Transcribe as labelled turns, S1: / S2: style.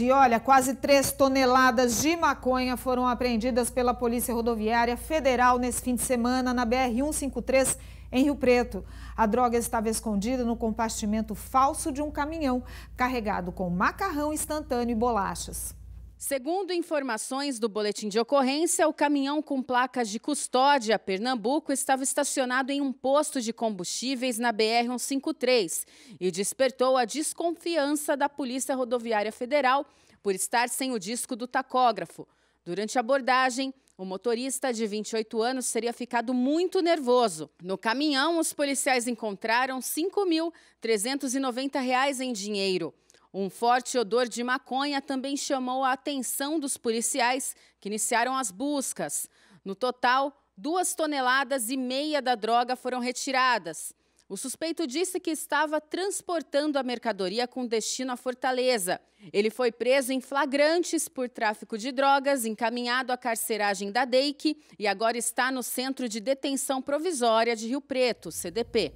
S1: E olha, quase 3 toneladas de maconha foram apreendidas pela Polícia Rodoviária Federal nesse fim de semana na BR-153 em Rio Preto. A droga estava escondida no compartimento falso de um caminhão carregado com macarrão instantâneo e
S2: bolachas. Segundo informações do boletim de ocorrência, o caminhão com placas de custódia Pernambuco estava estacionado em um posto de combustíveis na BR-153 e despertou a desconfiança da Polícia Rodoviária Federal por estar sem o disco do tacógrafo. Durante a abordagem, o motorista de 28 anos teria ficado muito nervoso. No caminhão, os policiais encontraram R$ 5.390 em dinheiro. Um forte odor de maconha também chamou a atenção dos policiais, que iniciaram as buscas. No total, duas toneladas e meia da droga foram retiradas. O suspeito disse que estava transportando a mercadoria com destino à Fortaleza. Ele foi preso em flagrantes por tráfico de drogas, encaminhado à carceragem da DEIC e agora está no Centro de Detenção Provisória de Rio Preto, CDP.